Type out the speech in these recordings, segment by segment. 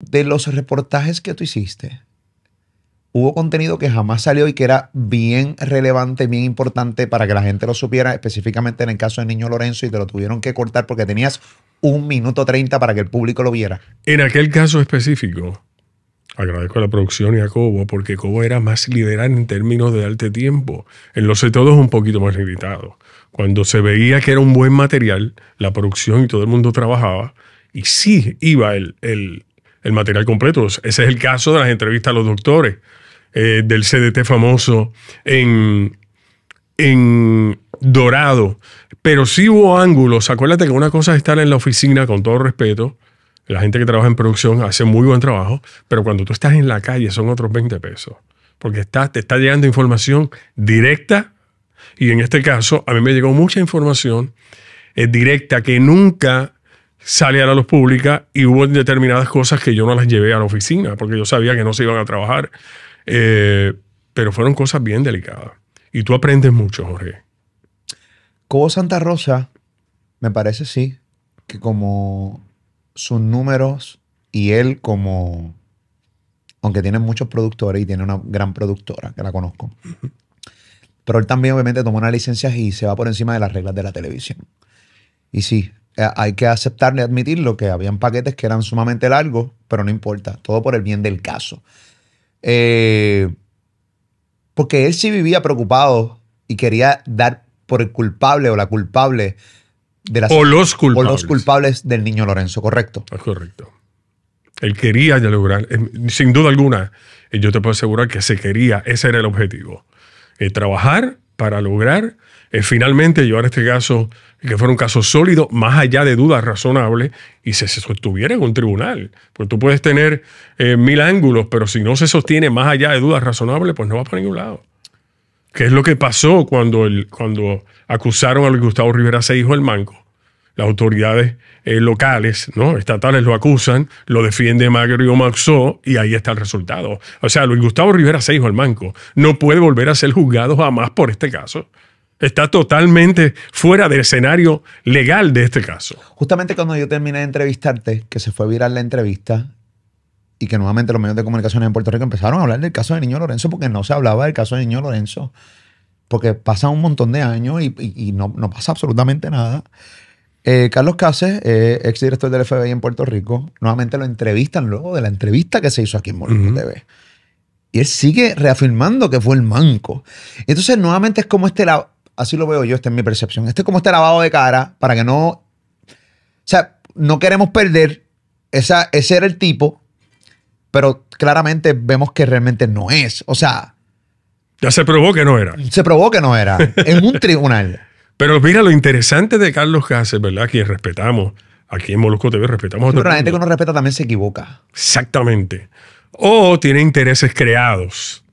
de los reportajes que tú hiciste, hubo contenido que jamás salió y que era bien relevante, bien importante para que la gente lo supiera, específicamente en el caso del Niño Lorenzo, y te lo tuvieron que cortar porque tenías un minuto treinta para que el público lo viera. En aquel caso específico, agradezco a la producción y a Cobo, porque Cobo era más liberal en términos de alto tiempo. En los sé todos un poquito más limitado. Cuando se veía que era un buen material, la producción y todo el mundo trabajaba, y sí iba el, el el material completo. Ese es el caso de las entrevistas a los doctores, eh, del CDT famoso en, Dorado. Pero sí hubo ángulos. Acuérdate que una cosa es estar en la oficina, con todo respeto, la gente que trabaja en producción hace muy buen trabajo, pero cuando tú estás en la calle son otros 20 pesos, porque está, te está llegando información directa y en este caso a mí me llegó mucha información eh, directa que nunca sale a la luz pública y hubo determinadas cosas que yo no las llevé a la oficina porque yo sabía que no se iban a trabajar. Eh, pero fueron cosas bien delicadas. Y tú aprendes mucho, Jorge. Cobo Santa Rosa, me parece sí, que como sus números y él como, aunque tiene muchos productores y tiene una gran productora, que la conozco, pero él también obviamente tomó unas licencias y se va por encima de las reglas de la televisión. Y sí, eh, hay que aceptarle y admitir lo que habían paquetes que eran sumamente largos, pero no importa, todo por el bien del caso. Eh, porque él sí vivía preocupado y quería dar por el culpable o la culpable de las, o los culpables. O los culpables del niño Lorenzo, ¿correcto? Es correcto. Él quería lograr, eh, sin duda alguna, yo te puedo asegurar que se quería, ese era el objetivo. trabajar para lograr finalmente llevar este caso que fuera un caso sólido, más allá de dudas razonables, y se sostuviera en un tribunal. Porque tú puedes tener eh, mil ángulos, pero si no se sostiene más allá de dudas razonables, pues no va para ningún lado. ¿Qué es lo que pasó cuando, el, cuando acusaron a Luis Gustavo Rivera se el manco. Las autoridades eh, locales, ¿no? estatales, lo acusan, lo defiende o Maxó y ahí está el resultado. O sea, Luis Gustavo Rivera se hizo el manco. No puede volver a ser juzgado jamás por este caso está totalmente fuera del escenario legal de este caso. Justamente cuando yo terminé de entrevistarte, que se fue viral la entrevista y que nuevamente los medios de comunicación en Puerto Rico empezaron a hablar del caso de Niño Lorenzo porque no se hablaba del caso de Niño Lorenzo. Porque pasa un montón de años y, no, pasa absolutamente nada. Eh, Carlos Cáceres, eh, ex director del FBI en Puerto Rico, nuevamente lo entrevistan luego de la entrevista que se hizo aquí en Molino TV. Y él sigue reafirmando que fue el manco. Entonces, nuevamente es como este lado Así lo veo yo, esta es mi percepción. Este es como este lavado de cara para que no. O sea, no queremos perder. Esa, ese era el tipo, pero claramente vemos que realmente no es. O sea. Ya se probó que no era. Se probó que no era. en un tribunal. Pero mira lo interesante de Carlos Cáceres, ¿verdad? Que respetamos. Aquí en Molusco TV respetamos Pero la gente que no respeta también se equivoca. Exactamente. O tiene intereses creados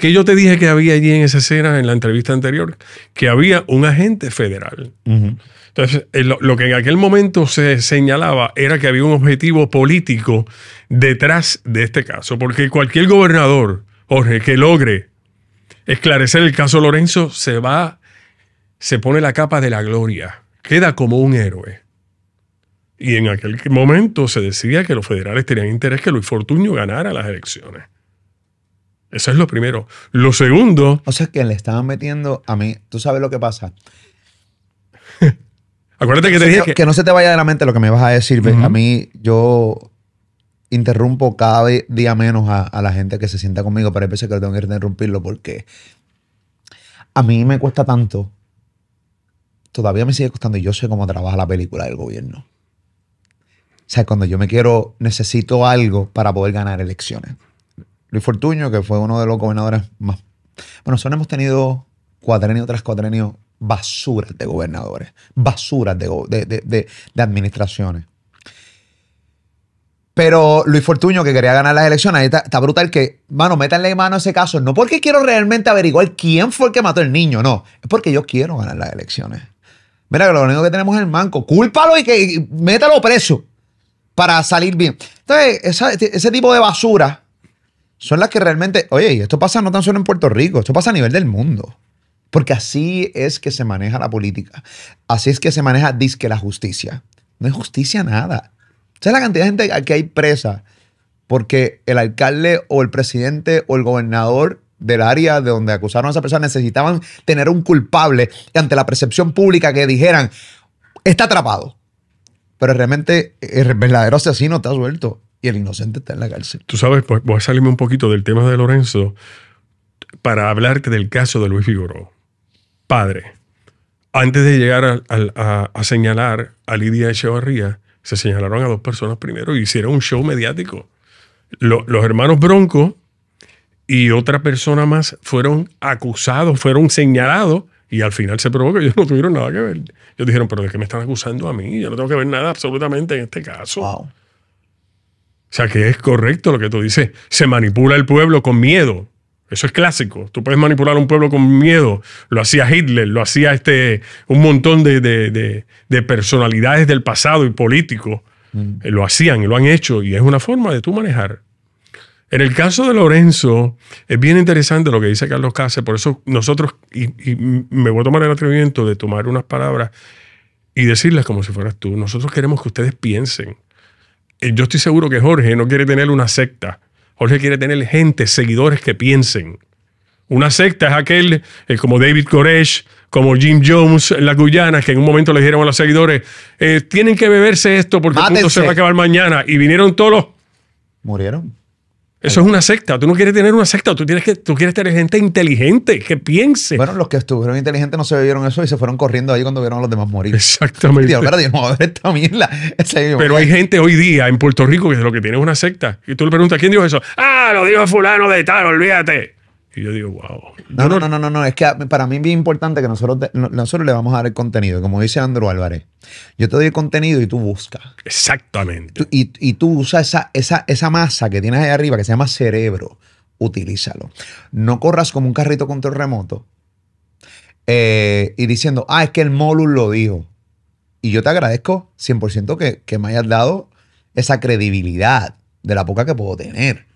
que yo te dije que había allí en esa escena, en la entrevista anterior, que había un agente federal. Entonces, eh, lo, que en aquel momento se señalaba era que había un objetivo político detrás de este caso, porque cualquier gobernador, Jorge, que logre esclarecer el caso Lorenzo, se va, se pone la capa de la gloria, queda como un héroe. Y en aquel momento se decía que los federales tenían interés que Luis Fortuño ganara las elecciones. Eso es lo primero. Lo segundo. O sea, que le estaban metiendo a mí. Tú sabes lo que pasa. Acuérdate que, te dije. Que, no se te vaya de la mente lo que me vas a decir. A mí, yo interrumpo cada día menos a, la gente que se sienta conmigo, pero hay veces que tengo que interrumpirlo porque a mí me cuesta tanto. Todavía me sigue costando y yo sé cómo trabaja la película del gobierno. O sea, cuando yo me quiero, necesito algo para poder ganar elecciones. Luis Fortuño, que fue uno de los gobernadores más. Bueno, nosotros hemos tenido cuadrenio tras cuadrenio basuras de gobernadores, basuras de, de administraciones. Pero Luis Fortuño, que quería ganar las elecciones, ahí está, brutal que, mano, métanle mano a ese caso. No porque quiero realmente averiguar quién fue el que mató al niño, no. Es porque yo quiero ganar las elecciones. Mira que lo único que tenemos es el manco. Cúlpalo y que métalo preso para salir bien. Entonces, ese tipo de basura son las que realmente, oye, y esto pasa no tan solo en Puerto Rico, esto pasa a nivel del mundo. Porque así es que se maneja la política. Así es que se maneja, disque la justicia. No es justicia nada. ¿Sabes la cantidad de gente que hay presa? Porque el alcalde o el presidente o el gobernador del área de donde acusaron a esa persona necesitaban tener un culpable ante la percepción pública que dijeran, está atrapado. Pero realmente el verdadero asesino está suelto y el inocente está en la cárcel. Tú sabes, pues voy a salirme un poquito del tema de Lorenzo para hablarte del caso de Luis Figueroa. Padre, antes de llegar a, señalar a Lidia Echevarría, se señalaron a dos personas primero y hicieron un show mediático. los hermanos Bronco y otra persona más fueron acusados, fueron señalados y al final se probó que ellos no tuvieron nada que ver. Ellos dijeron, pero ¿de qué me están acusando a mí? Yo no tengo que ver nada absolutamente en este caso. O sea que es correcto lo que tú dices. Se manipula el pueblo con miedo. Eso es clásico. Tú puedes manipular a un pueblo con miedo. Lo hacía Hitler, lo hacía este, un montón de, personalidades del pasado y políticos. Mm. Eh, lo hacían y lo han hecho y es una forma de tú manejar. En el caso de Lorenzo, es bien interesante lo que dice Carlos Cáceres. Por eso nosotros, y, y me voy a tomar el atrevimiento de tomar unas palabras y decirlas como si fueras tú. Nosotros queremos que ustedes piensen. Eh, yo estoy seguro que Jorge no quiere tener una secta. Jorge quiere tener gente, seguidores que piensen. Una secta es aquel, eh, como David Koresh, como Jim Jones, las Guyanas, que en un momento le dijeron a los seguidores, eh, tienen que beberse esto porque esto se va a acabar mañana. Y vinieron todos los... Murieron. Eso es una secta. Tú no quieres tener una secta. Tú, tienes que, tú quieres tener gente inteligente que piense. Bueno, los que estuvieron inteligentes no se bebieron eso y se fueron corriendo ahí cuando vieron a los demás morir. Exactamente. pero, hay gente hoy día en Puerto Rico que es lo que tiene es una secta. Y tú le preguntas, ¿quién dijo eso? Ah, lo dijo fulano de tal, olvídate. Y yo digo, wow. No, no, no, no, no, Es que para mí es bien importante que nosotros, nosotros le vamos a dar el contenido. Como dice Andrew Álvarez, yo te doy el contenido y tú buscas. Exactamente. y, tú usas esa, esa, esa masa que tienes ahí arriba que se llama cerebro. Utilízalo. No corras como un carrito control remoto eh, y diciendo, ah, es que el MOLUS lo dijo. Y yo te agradezco 100% que, que me hayas dado esa credibilidad de la poca que puedo tener.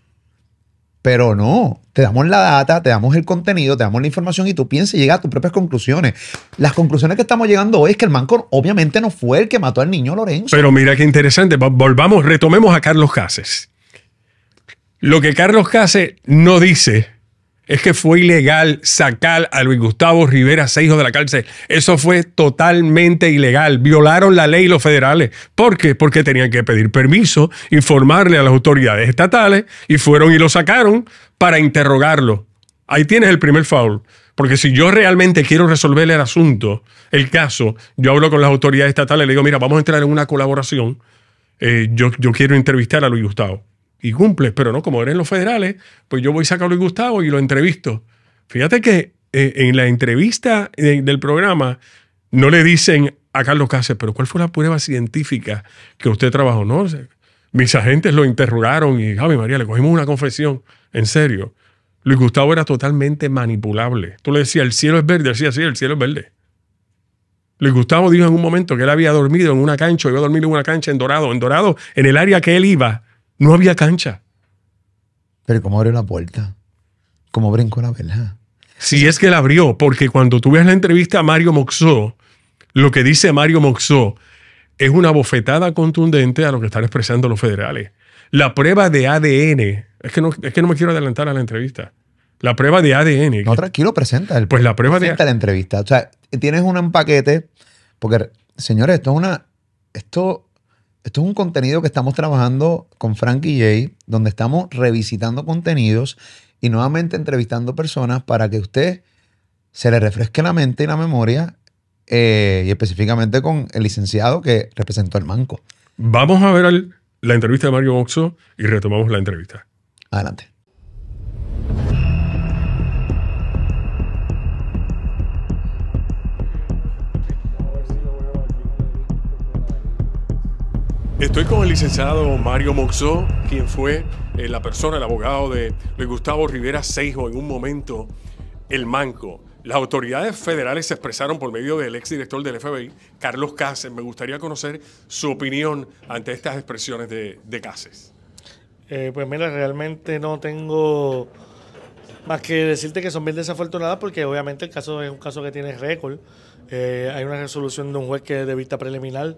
Pero no, te damos la data, te damos el contenido, te damos la información y tú piensas y llegas a tus propias conclusiones. Las conclusiones que estamos llegando hoy es que el manco obviamente no fue el que mató al niño Lorenzo. Pero mira qué interesante, volvamos, retomemos a Carlos Cases. Lo que Carlos Cases no dice es que fue ilegal sacar a Luis Gustavo Rivera hijos de la cárcel. Eso fue totalmente ilegal. Violaron la ley los federales. ¿Por qué? Porque tenían que pedir permiso, informarle a las autoridades estatales y fueron y lo sacaron para interrogarlo. Ahí tienes el primer foul. Porque si yo realmente quiero resolver el asunto, el caso, yo hablo con las autoridades estatales, le digo, mira, vamos a entrar en una colaboración. Eh, yo, yo quiero entrevistar a Luis Gustavo y cumple, pero no, como eres los federales, pues yo voy a Luis Gustavo y lo entrevisto. Fíjate que eh, en la entrevista del programa no le dicen a Carlos Cáceres, pero ¿cuál fue la prueba científica que usted trabajó? No, mis agentes lo interrogaron y, Javi María, le cogimos una confesión, en serio. Luis Gustavo era totalmente manipulable. Tú le decías, el cielo es verde, decía, sí, el cielo es verde. Luis Gustavo dijo en un momento que él había dormido en una cancha, iba a dormir en una cancha en Dorado, en Dorado, en el área que él iba, no había cancha. Pero ¿cómo abrió la puerta? ¿Cómo brincó la verdad? Sí, es que la abrió, porque cuando tú ves la entrevista a Mario Moxó, lo que dice Mario Moxó es una bofetada contundente a lo que están expresando los federales. La prueba de ADN, es que no, es que no me quiero adelantar a la entrevista. La prueba de ADN. No, tranquilo, presenta. pues la prueba presenta de la entrevista. O sea, tienes un empaquete, porque, señores, esto es una... Esto esto es un contenido que estamos trabajando con Frank y Jay, donde estamos revisitando contenidos y nuevamente entrevistando personas para que usted se le refresque la mente y la memoria, eh, y específicamente con el licenciado que representó el Manco. Vamos a ver la entrevista de Mario Oxo y retomamos la entrevista. Adelante. Estoy con el licenciado Mario Moxó, quien fue eh, la persona, el abogado de Luis Gustavo Rivera Seijo en un momento, el manco. Las autoridades federales se expresaron por medio del exdirector del FBI, Carlos Cáceres. Me gustaría conocer su opinión ante estas expresiones de, Cases. Eh, pues mira, realmente no tengo más que decirte que son bien desafortunadas porque obviamente el caso es un caso que tiene récord. Eh, hay una resolución de un juez que es de vista preliminar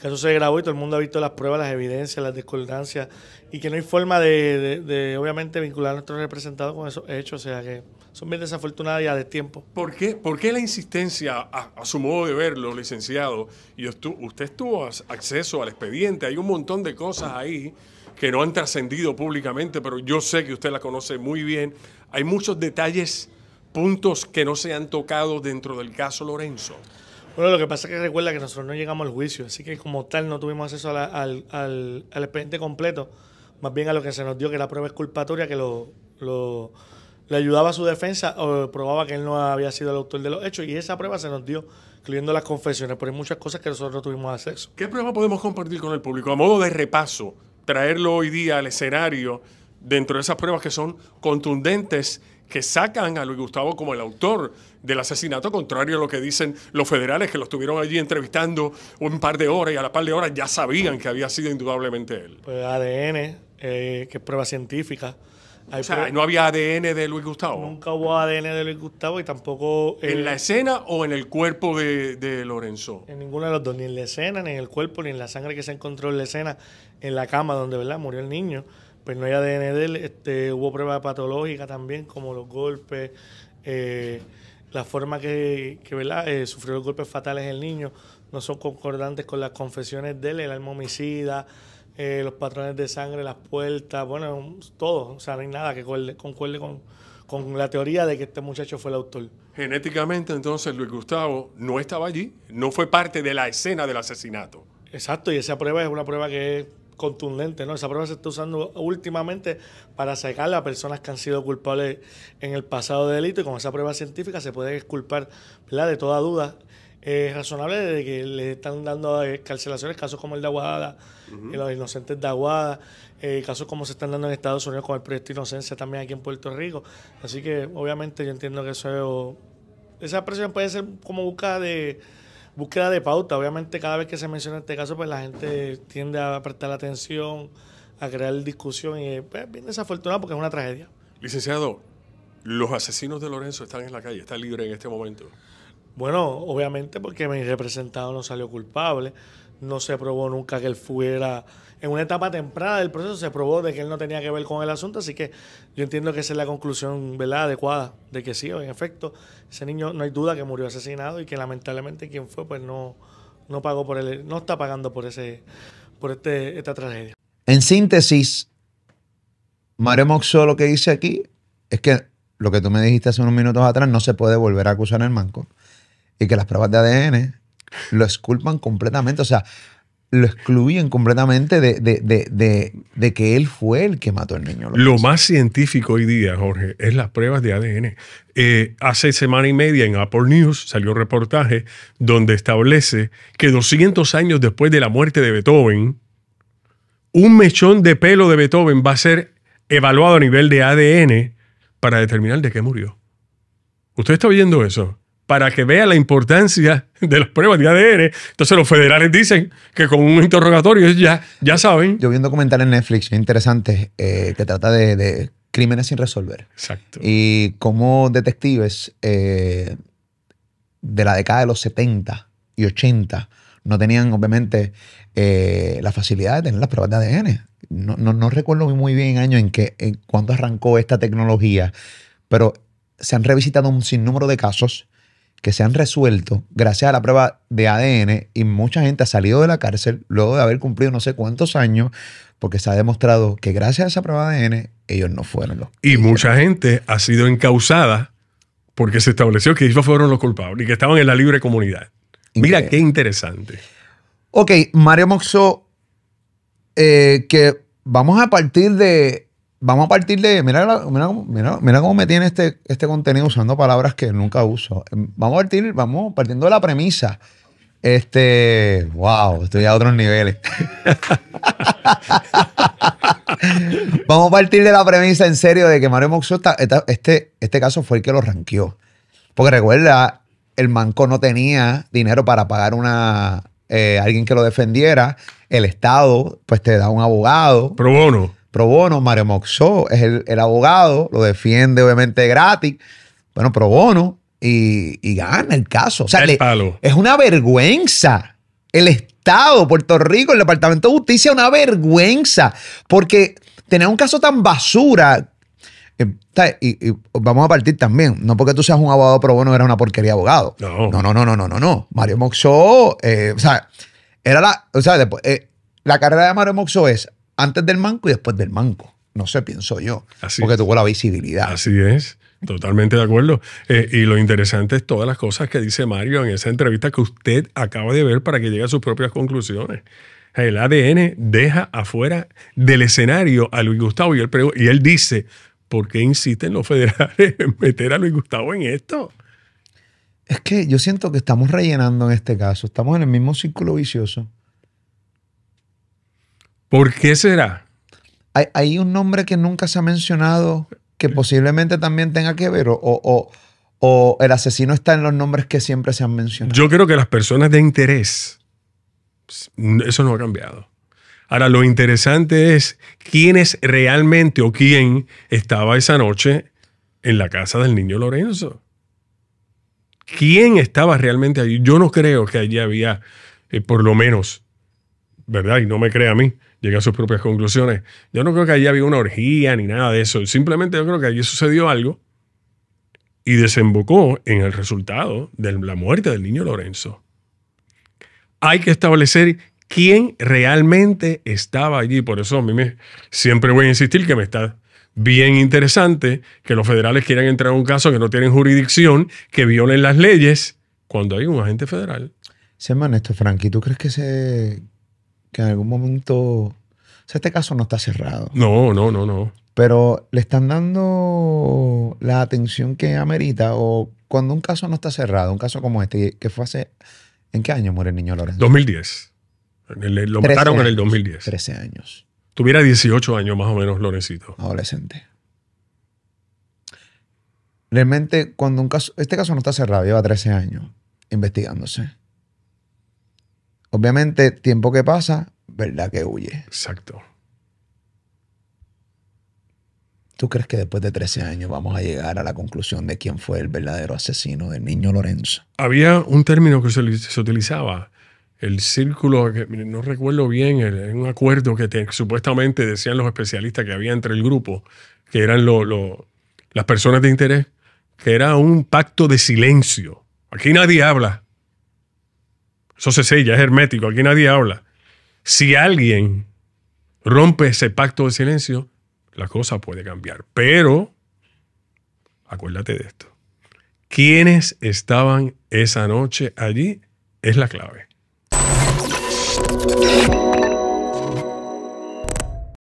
que eso se grabó y todo el mundo ha visto las pruebas, las evidencias, las discordancias, y que no hay forma de, obviamente, vincular a nuestros representados con esos hechos, o sea que son bien desafortunadas ya de tiempo. ¿Por qué, ¿Por qué la insistencia, a, su modo de verlo, licenciado? Y usted tuvo acceso al expediente, hay un montón de cosas ahí que no han trascendido públicamente, pero yo sé que usted la conoce muy bien. Hay muchos detalles, puntos que no se han tocado dentro del caso Lorenzo. Bueno, lo que pasa es que recuerda que nosotros no llegamos al juicio, así que como tal no tuvimos acceso al, expediente completo, más bien a lo que se nos dio, que la prueba exculpatoria, que lo, le ayudaba a su defensa o probaba que él no había sido el autor de los hechos, y esa prueba se nos dio, incluyendo las confesiones, pero hay muchas cosas que nosotros no tuvimos acceso. ¿Qué prueba podemos compartir con el público? A modo de repaso, traerlo hoy día al escenario dentro de esas pruebas que son contundentes que sacan a Luis Gustavo como el autor del asesinato, contrario a lo que dicen los federales que lo estuvieron allí entrevistando un par de horas y a la par de horas ya sabían que había sido indudablemente él. Pues ADN, eh, que es prueba científica. o sea, no había ADN de Luis Gustavo. Nunca hubo ADN de Luis Gustavo y tampoco... Eh, ¿En la escena o en el cuerpo de, Lorenzo? En ninguno de los dos, ni en la escena, ni en el cuerpo, ni en la sangre que se encontró en la escena, en la cama donde ¿verdad? murió el niño pues no hay ADN de él. Este, hubo pruebas patológicas también, como los golpes, eh, la forma que, eh, sufrió los golpes fatales el niño, no son concordantes con las confesiones de él, el alma homicida, eh, los patrones de sangre, las puertas, bueno, todo. O sea, no hay nada que concuerde con, con la teoría de que este muchacho fue el autor. Genéticamente, entonces, Luis Gustavo no estaba allí, no fue parte de la escena del asesinato. Exacto, y esa prueba es una prueba que contundente, ¿no? Esa prueba se está usando últimamente para sacar a personas que han sido culpables en el pasado de delito y con esa prueba científica se puede exculpar, De toda duda Es razonable de que le están dando eh, carcelaciones, casos como el de Aguada, eh, los inocentes de Aguada, eh, casos como se están dando en Estados Unidos con el proyecto Inocencia también aquí en Puerto Rico. Así que obviamente yo entiendo que eso, esa presión puede ser como busca de búsqueda de pauta. Obviamente, cada vez que se menciona este caso, pues la gente tiende a prestar atención, a crear discusión y es pues, bien desafortunado porque es una tragedia. Licenciado, los asesinos de Lorenzo están en la calle, está libre en este momento. Bueno, obviamente porque mi representado no salió culpable no se probó nunca que él fuera. En una etapa temprana del proceso se probó de que él no tenía que ver con el asunto, así que yo entiendo que esa es la conclusión ¿verdad? adecuada de que sí, en efecto, ese niño no hay duda que murió asesinado y que lamentablemente quien fue pues no, no pagó por él no está pagando por ese, por este, esta tragedia. En síntesis, Mario Moxo lo que dice aquí es que lo que tú me dijiste hace unos minutos atrás no se puede volver a acusar en el manco y que las pruebas de ADN lo esculpan completamente, o sea, lo excluyen completamente de, que él fue el que mató al niño. Lo, más científico hoy día, Jorge, es las pruebas de ADN. Eh, hace semana y media en Apple News salió un reportaje donde establece que 200 años después de la muerte de Beethoven, un mechón de pelo de Beethoven va a ser evaluado a nivel de ADN para determinar de qué murió. ¿Usted está oyendo eso? para que vea la importancia de las pruebas de ADN. Entonces los federales dicen que con un interrogatorio ya, ya saben. Yo vi un documental en Netflix interesante eh, que trata de, crímenes sin resolver. Exacto. Y como detectives eh, de la década de los 70 y 80 no tenían obviamente eh, la facilidad de tener las pruebas de ADN. No, no, recuerdo muy bien el año en que en cuando arrancó esta tecnología, pero se han revisitado un sinnúmero de casos que se han resuelto gracias a la prueba de ADN y mucha gente ha salido de la cárcel luego de haber cumplido no sé cuántos años porque se ha demostrado que gracias a esa prueba de ADN ellos no fueron los. Y mucha gente ha sido encausada porque se estableció que ellos fueron los culpables y que estaban en la libre comunidad. Mira qué interesante. Ok, Mario Moxo eh, que vamos a partir de vamos a partir de. Mira, mira, cómo me tiene este, este contenido usando palabras que nunca uso. Vamos a partir, vamos partiendo de la premisa. Este, wow, estoy a otros niveles. Vamos a partir de la premisa en serio de que Mario Moxo está, este, este caso fue el que lo ranqueó. Porque recuerda, el manco no tenía dinero para pagar una, eh, alguien que lo defendiera. El Estado, pues te da un abogado. Pero bueno pro bono, Mario Moxó es el, abogado, lo defiende obviamente gratis, bueno, pro bono, y, gana el caso. O sea, es una vergüenza. El Estado, Puerto Rico, el Departamento de Justicia, una vergüenza, porque tener un caso tan basura eh, y, vamos a partir también. No porque tú seas un abogado pro bono, era una porquería abogado. No. no, no, no, no, no, no, Mario Moxó, eh, o sea, era la. O sea, eh, la carrera de Mario Moxó es antes del manco y después del manco. No sé, pienso yo. porque tuvo la visibilidad. Así es. Totalmente de acuerdo. Eh, y lo interesante es todas las cosas que dice Mario en esa entrevista que usted acaba de ver para que llegue a sus propias conclusiones. El ADN deja afuera del escenario a Luis Gustavo y él, y él dice, ¿por qué insisten los federales en meter a Luis Gustavo en esto? Es que yo siento que estamos rellenando en este caso, estamos en el mismo círculo vicioso. ¿Por qué será? Hay, un nombre que nunca se ha mencionado que posiblemente también tenga que ver o, o, el asesino está en los nombres que siempre se han mencionado. Yo creo que las personas de interés, eso no ha cambiado. Ahora, lo interesante es quién es realmente o quién estaba esa noche en la casa del niño Lorenzo. ¿Quién estaba realmente ahí? Yo no creo que allí había, eh, por lo menos, ¿verdad? Y no me crea a mí, Llega a sus propias conclusiones. Yo no creo que allí había una orgía ni nada de eso. Simplemente yo creo que allí sucedió algo y desembocó en el resultado de la muerte del niño Lorenzo. Hay que establecer quién realmente estaba allí. Por eso a mí me, siempre voy a insistir que me está bien interesante que los federales quieran entrar a un caso que no tienen jurisdicción, que violen las leyes, cuando hay un agente federal. Sean esto Frankie, ¿tú crees que, se, que en algún momento. O sea, este caso no está cerrado. No, no, no, no. Pero le están dando la atención que amerita. O cuando un caso no está cerrado, un caso como este, que fue hace. ¿En qué año muere el niño Lorenzo? 2010. Lo mataron en el 2010. 13 años. Tuviera 18 años más o menos, Lorencito. Adolescente. Realmente, cuando un caso. Este caso no está cerrado, lleva 13 años investigándose. Obviamente, tiempo que pasa, verdad que huye. Exacto. ¿Tú crees que después de 13 años vamos a llegar a la conclusión de quién fue el verdadero asesino del niño Lorenzo? Había un término que se, utilizaba, el círculo, no recuerdo bien, un acuerdo que supuestamente decían los especialistas que había entre el grupo, que eran las personas de interés, que era un pacto de silencio. Aquí nadie habla, eso se ya es hermético, aquí nadie habla. Si alguien rompe ese pacto de silencio, la cosa puede cambiar. Pero, acuérdate de esto. Quienes estaban esa noche allí? Es la clave.